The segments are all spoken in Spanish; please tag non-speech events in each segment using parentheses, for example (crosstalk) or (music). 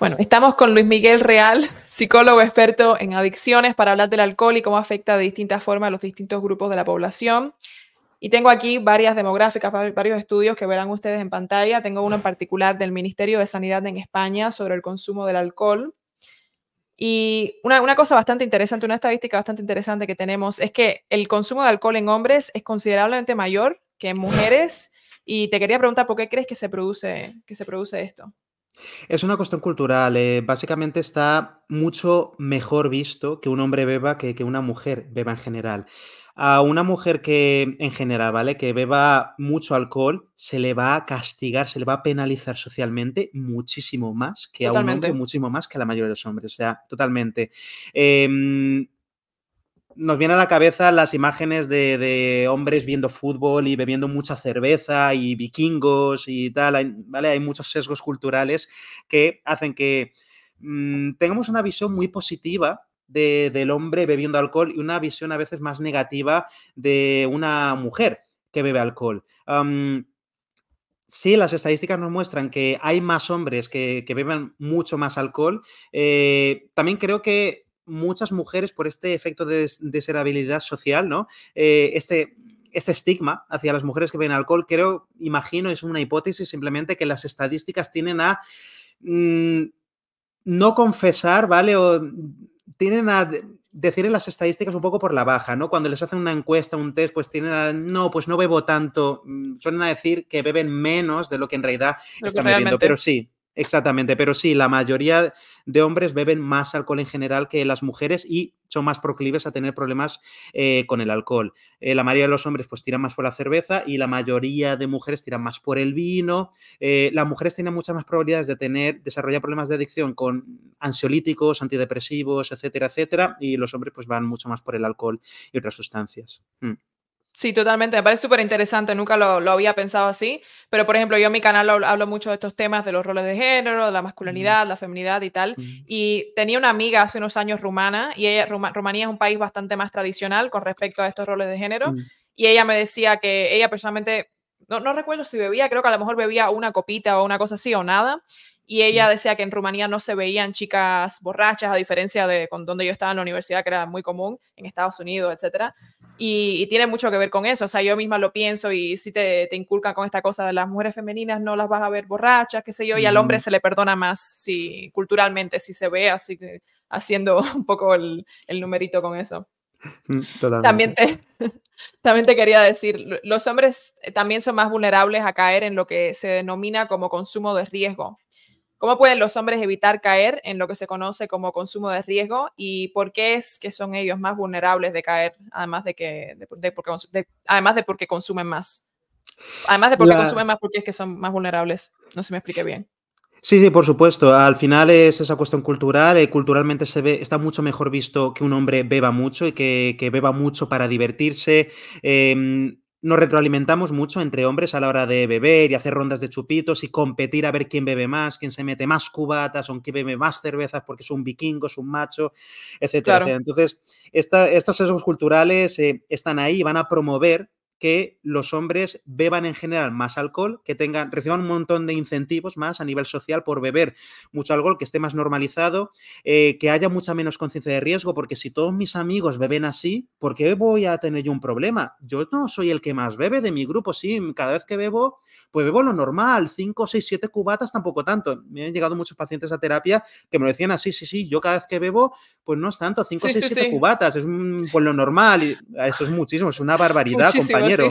Bueno, estamos con Luis Miguel Real, psicólogo experto en adicciones, para hablar del alcohol y cómo afecta de distintas formas a los distintos grupos de la población. Y tengo aquí varias demográficas, varios estudios que verán ustedes en pantalla. Tengo uno en particular del Ministerio de Sanidad en España sobre el consumo del alcohol. Y una, cosa bastante interesante, una estadística bastante interesante que tenemos es que el consumo de alcohol en hombres es considerablemente mayor que en mujeres. Y te quería preguntar, ¿por qué crees que se produce, que se produce esto? Es una cuestión cultural. Eh, básicamente está mucho mejor visto que un hombre beba que, una mujer beba en general. A una mujer que, en general, ¿vale? Que beba mucho alcohol, se le va a castigar, se le va a penalizar socialmente muchísimo más que a un hombre, muchísimo más que a la mayoría de los hombres. O sea, totalmente. Em, nos vienen a la cabeza las imágenes de, hombres viendo fútbol y bebiendo mucha cerveza y vikingos y tal, hay, ¿vale? Hay muchos sesgos culturales que hacen que mm, tengamos una visión muy positiva del hombre bebiendo alcohol y una visión a veces más negativa de una mujer que bebe alcohol. si sí, las estadísticas nos muestran que hay más hombres que, beban beben mucho más alcohol. Eh, también creo que muchas mujeres por este efecto de deserabilidad social, ¿no? Eh, este este estigma hacia las mujeres que beben alcohol, creo, imagino, es una hipótesis simplemente que las estadísticas tienen a mm, no confesar, ¿vale? O tienen a decir en las estadísticas un poco por la baja, ¿no? Cuando les hacen una encuesta, un test, pues tienen a, no, pues no bebo tanto, mm, suelen a decir que beben menos de lo que en realidad están bebiendo, pero sí, Exactamente, pero sí, la mayoría de hombres beben más alcohol en general que las mujeres y son más proclives a tener problemas eh, con el alcohol. Eh, la mayoría de los hombres pues tiran más por la cerveza y la mayoría de mujeres tiran más por el vino. Eh, las mujeres tienen muchas más probabilidades de tener, desarrollar problemas de adicción con ansiolíticos, antidepresivos, etcétera, etcétera, y los hombres pues van mucho más por el alcohol y otras sustancias. Mm. Sí, totalmente. Me parece súper interesante. Nunca lo, había pensado así. Pero, por ejemplo, yo en mi canal hablo, mucho de estos temas, de los roles de género, de la masculinidad, la feminidad y tal. Y tenía una amiga hace unos años rumana, y ella, Rumanía es un país bastante más tradicional con respecto a estos roles de género. Mm. Y ella me decía que ella personalmente, no, no recuerdo si bebía, creo que a lo mejor bebía una copita o una cosa así o nada y ella decía que en Rumanía no se veían chicas borrachas, a diferencia de con donde yo estaba en la universidad, que era muy común, en Estados Unidos, etc. Y, tiene mucho que ver con eso, o sea, yo misma lo pienso y si te, inculcan con esta cosa de las mujeres femeninas no las vas a ver borrachas, qué sé yo, y al hombre se le perdona más si culturalmente, si se ve así, eh, haciendo (laughs) un poco el, numerito con eso. Mm, también (laughs) también te quería decir, los hombres eh, también son más vulnerables a caer en lo que se denomina como consumo de riesgo. ¿Cómo pueden los hombres evitar caer en lo que se conoce como consumo de riesgo y por qué es que son ellos más vulnerables de caer, además de que porque, consumen más? Además de porque consumen más, porque es que son más vulnerables. No se me explique bien. Sí, sí, por supuesto. Al final es esa cuestión cultural. Eh, culturalmente se ve, está mucho mejor visto que un hombre beba mucho y que, beba mucho para divertirse. Eh, nos retroalimentamos mucho entre hombres a la hora de beber y hacer rondas de chupitos y competir a ver quién bebe más, quién se mete más cubatas o quién bebe más cervezas porque es un vikingo, es un macho, etcétera. Entonces, estos sesgos culturales eh, están ahí y van a promover que los hombres beban en general más alcohol, que tengan, reciban un montón de incentivos más a nivel social por beber mucho alcohol, que esté más normalizado, eh, que haya mucha menos conciencia de riesgo, porque si todos mis amigos beben así, ¿por qué voy a tener yo un problema? Yo no soy el que más bebe de mi grupo, sí, cada vez que bebo, pues bebo lo normal, cinco, seis, siete cubatas, tampoco tanto. Me han llegado muchos pacientes a terapia que me decían así, sí, sí, yo cada vez que bebo, pues no es tanto, 5, 6, 7 cubatas, es un pueblo normal, y eso es muchísimo, es una barbaridad, compañero.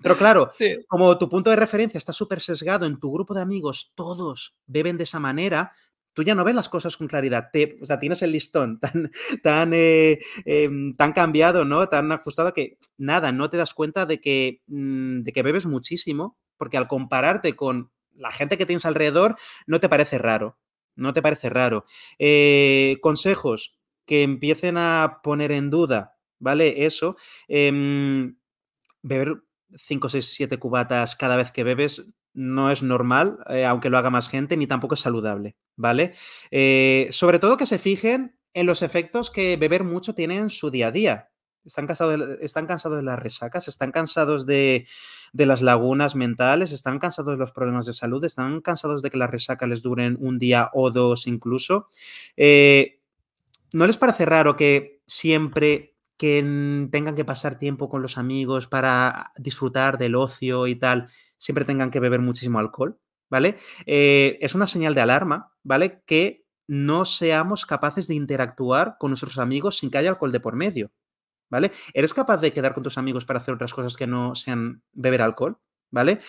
Pero claro, como tu punto de referencia está súper sesgado, en tu grupo de amigos todos beben de esa manera, tú ya no ves las cosas con claridad. Te, o sea, tienes el listón (laughs) tan, tan, eh, em, tan cambiado, ¿no? Tan ajustado que nada, no te das cuenta de que, mm, de que bebes muchísimo, porque al compararte con la gente que tienes alrededor, no te parece raro. ¿No te parece raro? Eh, consejos que empiecen a poner en duda, ¿vale? Eso. Em, beber 5, 6, 7 cubatas cada vez que bebes no es normal, eh, aunque lo haga más gente, ni tampoco es saludable, ¿vale? Eh, sobre todo que se fijen en los efectos que beber mucho tiene en su día a día. Están cansados, de, están cansados de las resacas, están cansados de, las lagunas mentales, están cansados de los problemas de salud, están cansados de que las resacas les duren un día o dos incluso. Eh, ¿No les parece raro que siempre que tengan que pasar tiempo con los amigos para disfrutar del ocio y tal, siempre tengan que beber muchísimo alcohol? ¿Vale? Eh, es una señal de alarma, ¿vale? Que no seamos capaces de interactuar con nuestros amigos sin que haya alcohol de por medio. ¿vale? ¿Eres capaz de quedar con tus amigos para hacer otras cosas que no sean beber alcohol? ¿Vale?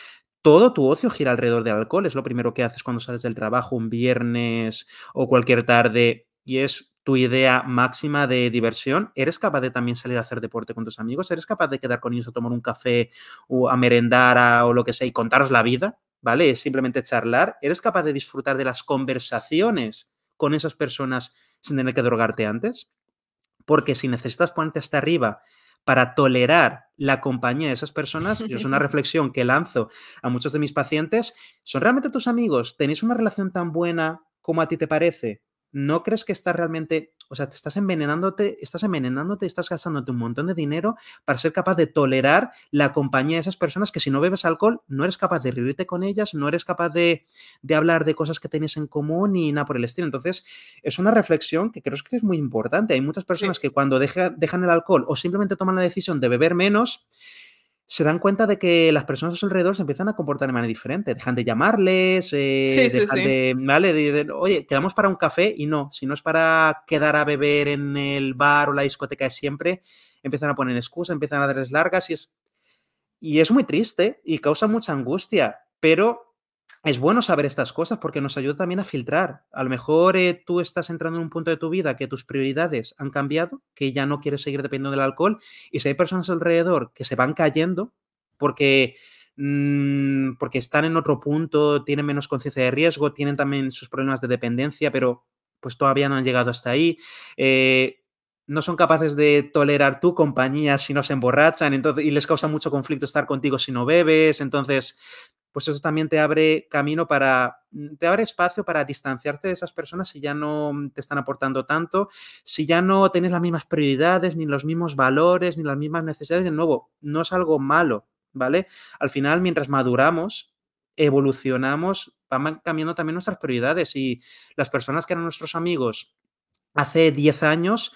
Todo tu ocio gira alrededor del alcohol, es lo primero que haces cuando sales del trabajo un viernes o cualquier tarde y es tu idea máxima de diversión, ¿eres capaz de también salir a hacer deporte con tus amigos? ¿Eres capaz de quedar con ellos a tomar un café o a merendar o lo que sea y contaros la vida? ¿Vale? Es simplemente charlar. ¿Eres capaz de disfrutar de las conversaciones con esas personas sin tener que drogarte antes? Porque si necesitas ponerte hasta arriba para tolerar la compañía de esas personas, y es una (laughs) reflexión que lanzo a muchos de mis pacientes, ¿son realmente tus amigos? ¿Tenéis una relación tan buena como a ti te parece? ¿no crees que estás realmente, o sea, te estás envenenándote, estás envenenándote, estás gastándote un montón de dinero para ser capaz de tolerar la compañía de esas personas que si no bebes alcohol no eres capaz de reírte con ellas, no eres capaz de, de hablar de cosas que tenéis en común y nada por el estilo? Entonces, es una reflexión que creo que es muy importante. Hay muchas personas que cuando dejan el alcohol o simplemente toman la decisión de beber menos, se dan cuenta de que las personas a su alrededor se empiezan a comportar de manera diferente. Dejan de llamarles, eh, dejan de. oye, quedamos para un café y no. Si no es para quedar a beber en el bar o la discoteca de siempre, empiezan a poner excusas, empiezan a darles largas y es. Y es muy triste y causa mucha angustia, pero es bueno saber estas cosas porque nos ayuda también a filtrar. A lo mejor eh, tú estás entrando en un punto de tu vida que tus prioridades han cambiado, que ya no quieres seguir dependiendo del alcohol, y si hay personas alrededor que se van cayendo porque, mm, porque están en otro punto, tienen menos conciencia de riesgo, tienen también sus problemas de dependencia, pero pues todavía no han llegado hasta ahí. Eh, no son capaces de tolerar tu compañía si no se emborrachan entonces, y les causa mucho conflicto estar contigo si no bebes. Entonces, pues eso también te abre camino para, mm, te abre espacio para distanciarte de esas personas si ya no mm, te están aportando tanto, si ya no tienes las mismas prioridades, ni los mismos valores, ni las mismas necesidades. De nuevo, no es algo malo, ¿vale? Al final, mientras maduramos, evolucionamos, van cambiando también nuestras prioridades y las personas que eran nuestros amigos hace 10 años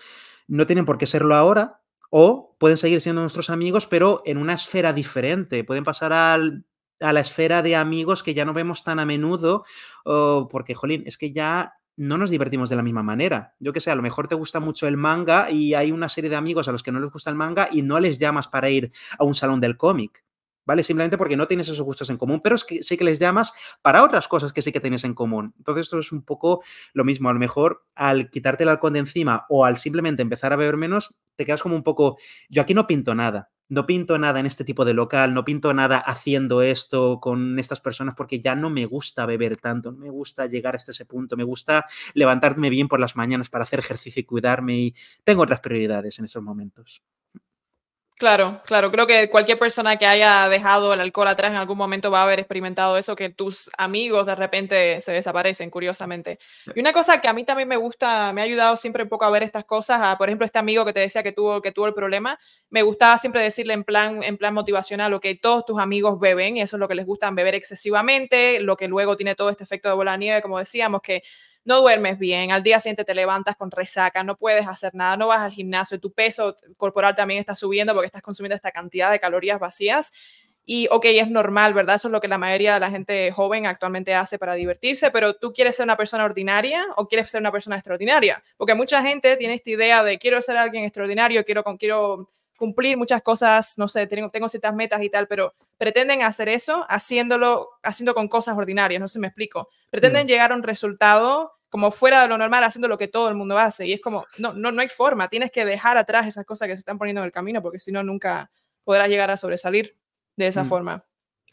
no tienen por qué serlo ahora, o pueden seguir siendo nuestros amigos, pero en una esfera diferente. Pueden pasar al a la esfera de amigos que ya no vemos tan a menudo, porque, jolín, es que ya no nos divertimos de la misma manera. Yo qué sé, a lo mejor te gusta mucho el manga y hay una serie de amigos a los que no les gusta el manga y no les llamas para ir a un salón del cómic. ¿Vale? Simplemente porque no tienes esos gustos en común, pero es que sí que les llamas para otras cosas que sí que tienes en común. Entonces, esto es un poco lo mismo. A lo mejor al quitarte el alcohol de encima o al simplemente empezar a beber menos, te quedas como un poco, yo aquí no pinto nada no pinto nada en este tipo de local, no pinto nada haciendo esto con estas personas porque ya no me gusta beber tanto, no me gusta llegar hasta ese punto, me gusta levantarme bien por las mañanas para hacer ejercicio y cuidarme y tengo otras prioridades en esos momentos. Claro, claro. Creo que cualquier persona que haya dejado el alcohol atrás en algún momento va a haber experimentado eso, que tus amigos de repente se desaparecen, curiosamente. Y una cosa que a mí también me gusta, me ha ayudado siempre un poco a ver estas cosas, por ejemplo, este amigo que te decía que tuvo, que tuvo el problema, me gustaba siempre decirle en plan, en plan motivacional, lo que todos tus amigos beben, y eso es lo que les gusta, beber excesivamente, lo que luego tiene todo este efecto de bola de nieve, como decíamos, que no duermes bien, al día siguiente te levantas con resaca, no puedes hacer nada, no vas al gimnasio, tu peso corporal también está subiendo porque estás consumiendo esta cantidad de calorías vacías. Y ok, es normal, ¿verdad? Eso es lo que la mayoría de la gente joven actualmente hace para divertirse, pero tú quieres ser una persona ordinaria o quieres ser una persona extraordinaria? Porque mucha gente tiene esta idea de quiero ser alguien extraordinario, quiero, quiero cumplir muchas cosas, no sé, tengo, tengo, ciertas metas y tal, pero pretenden hacer eso haciéndolo, haciendo con cosas ordinarias, no sé si me explico. Pretenden mm. llegar a un resultado como fuera de lo normal, haciendo lo que todo el mundo hace. Y es como, no, no, no hay forma, tienes que dejar atrás esas cosas que se están poniendo en el camino, porque si no, nunca podrás llegar a sobresalir de esa mm. forma.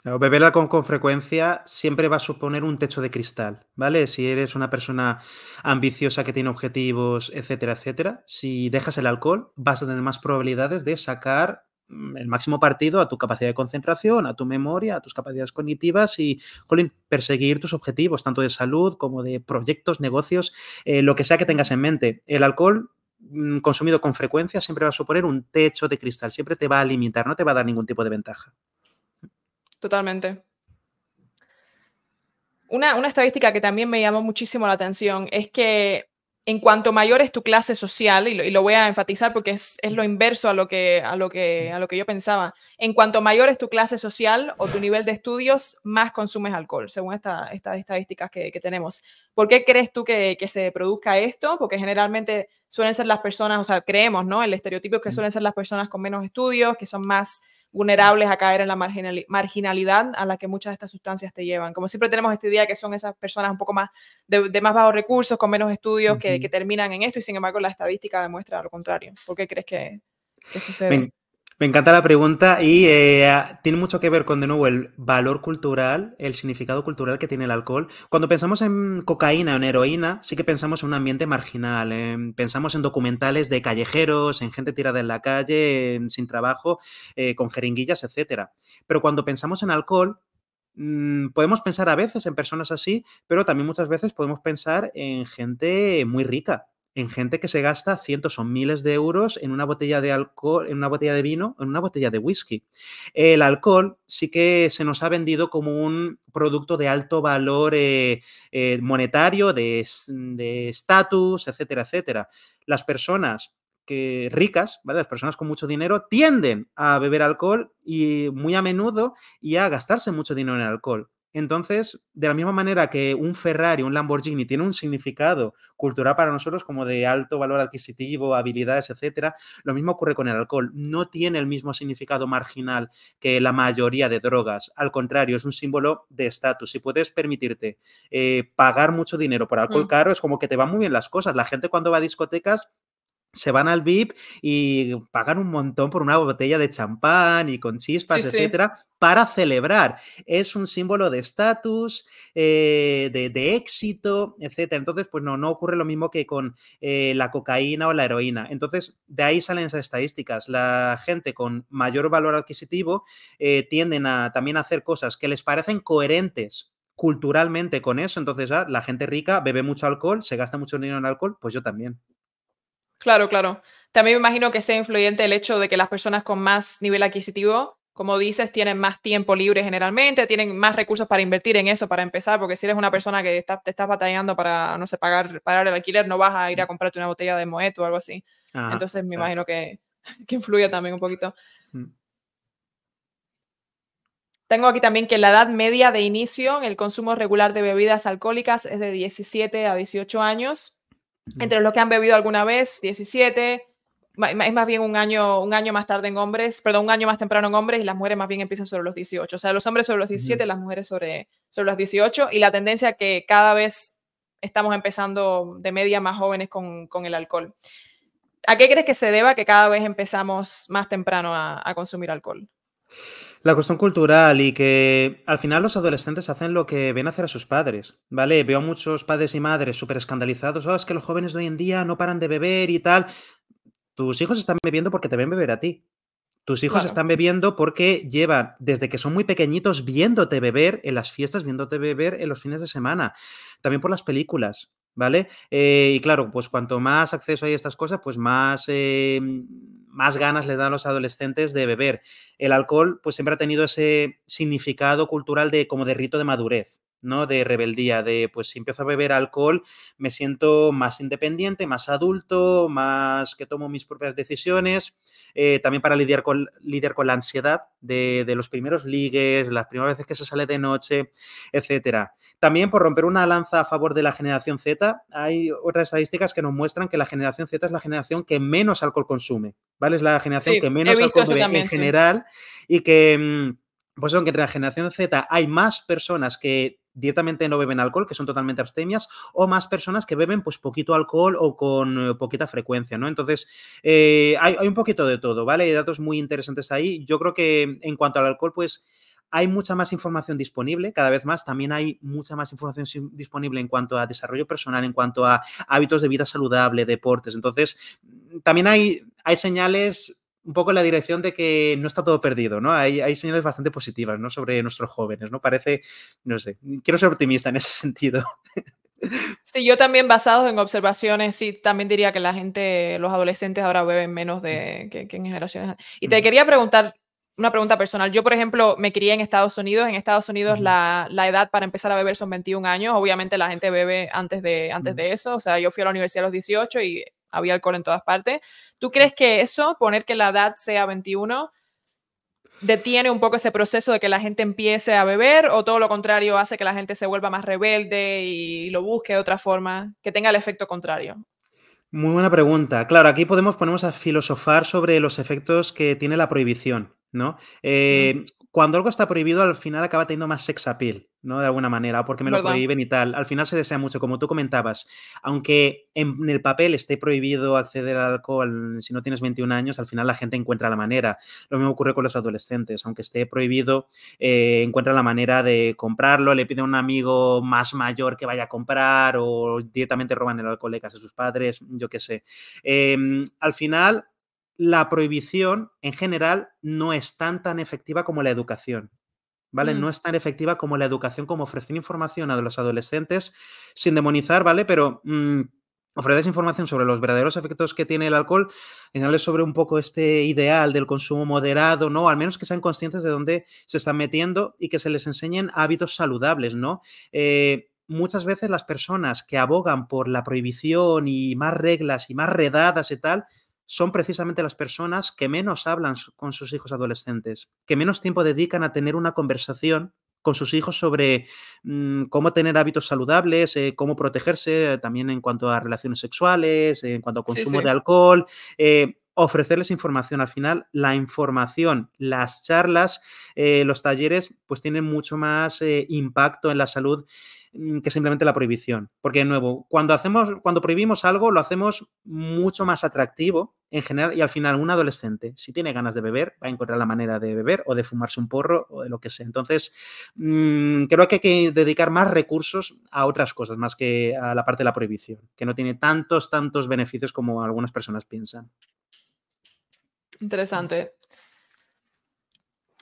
beberla con, con, frecuencia siempre va a suponer un techo de cristal, ¿vale? Si eres una persona ambiciosa que tiene objetivos, etcétera, etcétera, si dejas el alcohol, vas a tener más probabilidades de sacar Mm, el máximo partido a tu capacidad de concentración, a tu memoria, a tus capacidades cognitivas y, jolín, perseguir tus objetivos, tanto de salud como de proyectos, negocios, eh, lo que sea que tengas en mente. El alcohol mm, consumido con frecuencia siempre va a suponer un techo de cristal, siempre te va a limitar, no te va a dar ningún tipo de ventaja. Totalmente. Una, una estadística que también me llamó muchísimo la atención es que en cuanto mayor es tu clase social, y lo, voy a enfatizar porque es, lo inverso a lo, que, a, lo que, a lo que yo pensaba, en cuanto mayor es tu clase social o tu nivel de estudios, más consumes alcohol, según estas estadísticas que, tenemos. ¿Por qué crees tú que, que, se produzca esto? Porque generalmente suelen ser las personas, o sea, creemos, ¿no? El estereotipo es que mm. suelen ser las personas con menos estudios, que son más vulnerables a caer en la marginalidad a la que muchas de estas sustancias te llevan. Como siempre tenemos este día que son esas personas un poco más de, más bajos recursos, con menos estudios, que, terminan en esto y sin embargo la estadística demuestra lo contrario. ¿Por qué crees que, que sucede? Me encanta la pregunta y eh, ah, tiene mucho que ver con, de nuevo, el valor cultural, el significado cultural que tiene el alcohol. Cuando pensamos en cocaína o en heroína, sí que pensamos en un ambiente marginal. pensamos en documentales de callejeros, en gente tirada en la calle, sin trabajo, eh, con jeringuillas, etc. Pero cuando pensamos en alcohol, mm, podemos pensar a veces en personas así, pero también muchas veces podemos pensar en gente muy rica, en gente que se gasta cientos o miles de euros en una botella de alcohol, en una botella de vino, en una botella de whisky. El alcohol sí que se nos ha vendido como un producto de alto valor eh, eh, monetario, de estatus, etcétera, etcétera. Las personas que ricas, Las personas con mucho dinero tienden a beber alcohol y muy a menudo y a gastarse mucho dinero en alcohol. Entonces, de la misma manera que un Ferrari, un Lamborghini tiene un significado cultural para nosotros como de alto valor adquisitivo, habilidades, etcétera, lo mismo ocurre con el alcohol. No tiene el mismo significado marginal que la mayoría de drogas. Al contrario, es un símbolo de estatus. Si puedes permitirte eh, pagar mucho dinero por alcohol mm. caro, es como que te van muy bien las cosas. La gente cuando va a discotecas se van al VIP y pagan un montón por una botella de champán y con chispas, etcétera, para celebrar. Es un símbolo de estatus, eh, de, éxito, etcétera. Entonces, pues no, no ocurre lo mismo que con eh, la cocaína o la heroína. Entonces, de ahí salen esas estadísticas. La gente con mayor valor adquisitivo eh, tienden a también a hacer cosas que les parecen coherentes culturalmente con eso. Entonces, ah, la gente rica bebe mucho alcohol, se gasta mucho dinero en alcohol, pues yo también. Claro, claro. También me imagino que sea influyente el hecho de que las personas con más nivel adquisitivo, como dices, tienen más tiempo libre generalmente, tienen más recursos para invertir en eso, para empezar, porque si eres una persona que te estás batallando para, no sé, pagar, pagar el alquiler, no vas a ir a comprarte una botella de Moet o algo así. Entonces me imagino que, (laughs) que influye también un poquito. Mm. Tengo aquí también que la edad media de inicio en el consumo regular de bebidas alcohólicas es de 17 a 18 años. Entre los que han bebido alguna vez, 17. Es más bien un año, un año más tarde en hombres, perdón, un año más temprano en hombres y las mujeres más bien empiezan sobre los 18. O sea, los hombres sobre los 17, las mujeres sobre, sobre los 18 y la tendencia que cada vez estamos empezando de media más jóvenes con, el alcohol. ¿A qué crees que se deba que cada vez empezamos más temprano a consumir alcohol? La cuestión cultural y que al final los adolescentes hacen lo que ven hacer a sus padres, ¿vale? Veo muchos padres y madres súper escandalizados, ah, es que los jóvenes de hoy en día no paran de beber y tal. Tus hijos están bebiendo porque te ven beber a ti. Tus hijos están bebiendo porque llevan desde que son muy pequeñitos viéndote beber en las fiestas, viéndote beber en los fines de semana, también por las películas. ¿vale? Eh, y claro, pues cuanto más acceso hay a estas cosas, pues más, eh, más ganas le dan a los adolescentes de beber. El alcohol, pues siempre ha tenido ese significado cultural de como de rito de madurez, ¿no? De rebeldía, de pues si empiezo a beber alcohol me siento más independiente, más adulto, más que tomo mis propias decisiones, eh, también para lidiar con, lidiar con la ansiedad de, los primeros ligues, las primeras veces que se sale de noche, etcétera. También por romper una lanza a favor de la generación Z, hay otras estadísticas que nos muestran que la generación Z es la generación que menos alcohol consume, ¿vale? Es la generación que menos alcohol consume en general y que... Mm, pues aunque entre la generación Z hay más personas que directamente no beben alcohol, que son totalmente abstemias, o más personas que beben pues poquito alcohol o con eh, poquita frecuencia, ¿no? Entonces, eh, hay, un poquito de todo, ¿vale? Hay datos muy interesantes ahí. Yo creo que en cuanto al alcohol, pues hay mucha más información disponible, cada vez más. También hay mucha más información disponible en cuanto a desarrollo personal, en cuanto a hábitos de vida saludable, deportes. Entonces, también hay, hay señales un poco en la dirección de que no está todo perdido, ¿no? Hay, hay señales bastante positivas, ¿no? Sobre nuestros jóvenes, ¿no? Parece, no sé, quiero ser optimista en ese (laughs) sentido. Sí, yo también basado en observaciones, sí, también diría que la gente, los adolescentes ahora beben menos de mm. que, en generaciones. Y te mm. quería preguntar una pregunta personal. Yo, por ejemplo, me crié en Estados Unidos. En Estados Unidos la, la, edad para empezar a beber son 21 años. Obviamente la gente bebe antes de, antes mm. de eso. O sea, yo fui a la universidad a los 18 y había alcohol en todas partes. ¿Tú crees que eso, poner que la edad sea 21, detiene un poco ese proceso de que la gente empiece a beber o todo lo contrario hace que la gente se vuelva más rebelde y lo busque de otra forma, que tenga el efecto contrario? Muy buena pregunta. Claro, aquí podemos ponernos a filosofar sobre los efectos que tiene la prohibición, ¿no? Eh, cuando algo está prohibido, al final acaba teniendo más sex appeal, ¿no? De alguna manera, porque me lo prohíben y tal. Al final se desea mucho, como tú comentabas. Aunque en el papel esté prohibido acceder al alcohol si no tienes 21 años, al final la gente encuentra la manera. Lo mismo ocurre con los adolescentes. Aunque esté prohibido, eh, encuentra la manera de comprarlo, le pide a un amigo más mayor que vaya a comprar o directamente roban el alcohol de casa de sus padres, yo qué sé. Em, al final, la prohibición en general no es tan tan efectiva como la educación. ¿vale? Mm. No es tan efectiva como la educación, como ofrecer información a los adolescentes sin demonizar, ¿vale? Pero... Mm, ofrecer información sobre los verdaderos efectos que tiene el alcohol, enseñarles sobre un poco este ideal del consumo moderado, ¿no? Al menos que sean conscientes de dónde se están metiendo y que se les enseñen hábitos saludables, ¿no? Eh, muchas veces las personas que abogan por la prohibición y más reglas y más redadas y tal, son precisamente las personas que menos hablan con sus hijos adolescentes, que menos tiempo dedican a tener una conversación con sus hijos sobre mm, cómo tener hábitos saludables, eh, cómo protegerse eh, también en cuanto a relaciones sexuales, en cuanto a consumo de alcohol. Eh, ofrecerles información. Al final, la información, las charlas, eh, los talleres, pues tienen mucho más eh, impacto en la salud mm, que simplemente la prohibición. Porque, de nuevo, cuando hacemos, cuando prohibimos algo, lo hacemos mucho más atractivo en general, y al final, un adolescente, si tiene ganas de beber, va a encontrar la manera de beber o de fumarse un porro o de lo que sea. Entonces, mm, creo que hay que dedicar más recursos a otras cosas, más que a la parte de la prohibición, que no tiene tantos, tantos beneficios como algunas personas piensan. Interesante.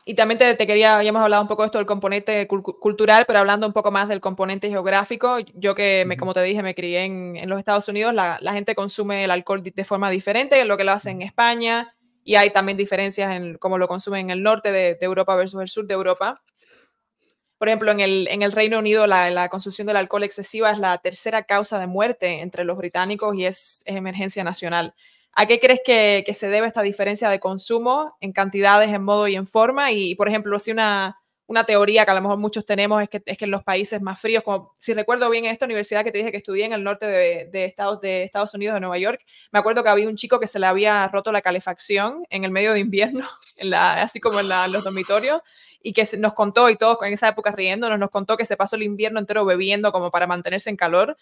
Y también te, te, quería, habíamos hablado un poco de esto del componente cultural, pero hablando un poco más del componente geográfico, yo que, me, como te dije, me crié en, los Estados Unidos, la, gente consume el alcohol de forma diferente de lo que lo hace en España, y hay también diferencias en cómo lo consumen en el norte de, Europa versus el sur de Europa. Por ejemplo, en el, en el Reino Unido la, la, consumición del alcohol excesiva es la tercera causa de muerte entre los británicos y es emergencia nacional. ¿A qué crees que, se debe esta diferencia de consumo en cantidades, en modo y en forma? Y, por ejemplo, si una, teoría que a lo mejor muchos tenemos es que, es en los países más fríos, como si recuerdo bien esta universidad que te dije que estudié en el norte de, Estados, Unidos, de Nueva York, me acuerdo que había un chico que se le había roto la calefacción en el medio de invierno, (laughs) así como en, los dormitorios, y que nos contó, y todos en esa época riéndonos, nos contó que se pasó el invierno entero bebiendo como para mantenerse en calor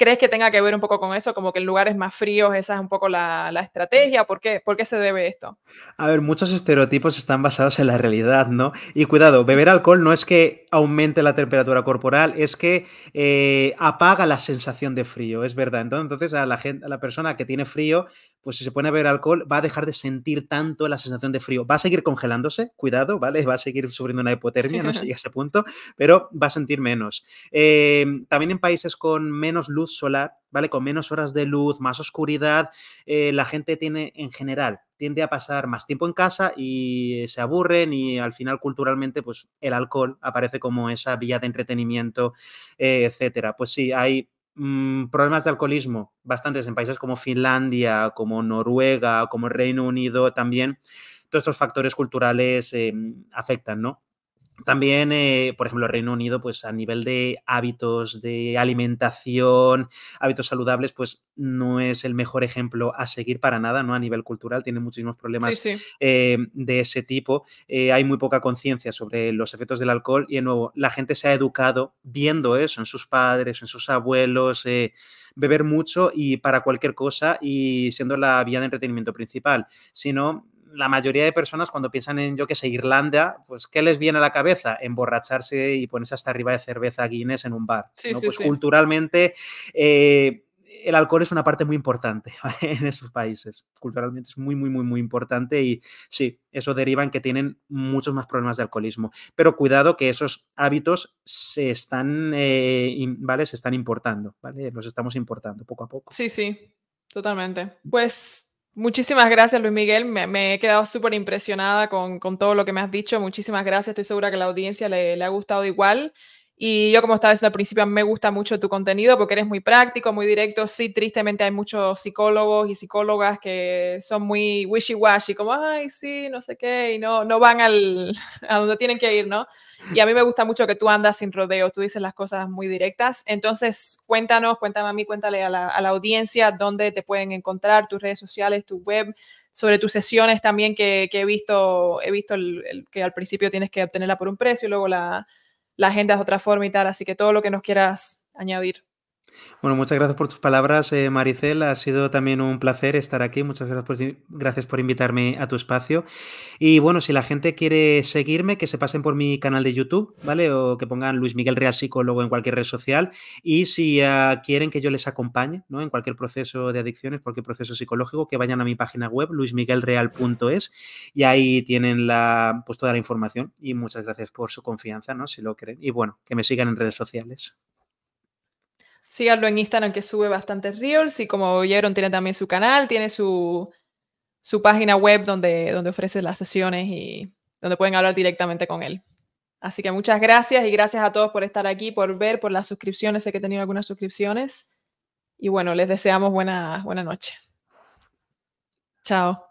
¿Crees que tenga que ver un poco con eso? Como que en lugares más fríos esa es un poco la, estrategia. ¿Por qué? se debe esto? A ver, muchos estereotipos están basados en la realidad, ¿no? Y cuidado, beber alcohol no es que aumente la temperatura corporal, es que eh, apaga la sensación de frío, es verdad. Entonces, a la, gente, a la persona que tiene frío, pues si se pone a beber alcohol va a dejar de sentir tanto la sensación de frío. Va a seguir congelándose, cuidado, ¿vale? Va a seguir sufriendo una hipotermia, no sé (laughs) a ese punto, pero va a sentir menos. Em, también en países con menos luz solar, ¿vale? Con menos horas de luz, más oscuridad, eh, la gente tiene en general tiende a pasar más tiempo en casa y se aburren y al final culturalmente pues el alcohol aparece como esa vía de entretenimiento, eh, etcétera. Pues sí, hay Mm, problemas de alcoholismo, bastantes en países como Finlandia, como Noruega, como Reino Unido también. Todos estos factores culturales em, afectan, ¿no? También, eh, por ejemplo, el Reino Unido, pues a nivel de hábitos de alimentación, hábitos saludables, pues no es el mejor ejemplo a seguir para nada, ¿no? A nivel cultural tiene muchísimos problemas eh, de ese tipo. Eh, hay muy poca conciencia sobre los efectos del alcohol y, de nuevo, la gente se ha educado viendo eso en sus padres, en sus abuelos, beber mucho y para cualquier cosa y siendo la vía de entretenimiento principal. sino la mayoría de personas cuando piensan en, yo que sé, Irlanda, pues ¿qué les viene a la cabeza? Emborracharse y ponerse hasta arriba de cerveza Guinness en un bar. pues culturalmente eh, el alcohol es una parte muy importante (laughs) en esos países. Culturalmente es muy, muy, muy, muy importante y sí, eso deriva en que tienen muchos más problemas de alcoholismo. Pero cuidado que esos hábitos se están, eh, ¿vale? Se están importando, ¿vale? Los estamos importando poco a poco. Sí, sí, totalmente. Pues Muchísimas gracias, Luis Miguel. Me, he quedado súper impresionada con, todo lo que me has dicho. Muchísimas gracias. Estoy segura que a la audiencia le ha gustado igual. Y yo, como estaba diciendo al principio, me gusta mucho tu contenido porque eres muy práctico, muy directo. Sí, tristemente hay muchos psicólogos y psicólogas que son muy wishy-washy, como, ay, sí, no sé qué, y no, no van al, (laughs) a donde tienen que ir, ¿no? Y a mí me gusta mucho que tú andas sin rodeos, tú dices las cosas muy directas. Entonces, cuéntanos, cuéntame a mí, cuéntale a la, a la audiencia dónde te pueden encontrar, tus redes sociales, tu web, sobre tus sesiones también que, que he visto, he visto el, que al principio tienes que obtenerla por un precio y luego la la agenda es otra forma y tal. Así que todo lo que nos quieras añadir. Bueno, muchas gracias por tus palabras, eh, Maricel. Ha sido también un placer estar aquí. Muchas gracias por, gracias por invitarme a tu espacio. Y bueno, si la gente quiere seguirme, que se pasen por mi canal de YouTube, ¿vale? O que pongan Luis Miguel Real Psicólogo en cualquier red social. Y si ah, quieren que yo les acompañe, ¿no? En cualquier proceso de adicciones, cualquier proceso psicológico, que vayan a mi página web, luismiguelreal.es, y ahí tienen la, pues, toda la información. Y muchas gracias por su confianza, ¿no? Si lo creen. Y bueno, que me sigan en redes sociales. Síganlo en Instagram que sube bastantes reels y como oyeron tiene también su canal, tiene su, su página web donde, donde ofrece las sesiones y donde pueden hablar directamente con él. Así que muchas gracias y gracias a todos por estar aquí, por ver, por las suscripciones. Sé que he tenido algunas suscripciones. Y bueno, les deseamos buena, buena noche. Chao.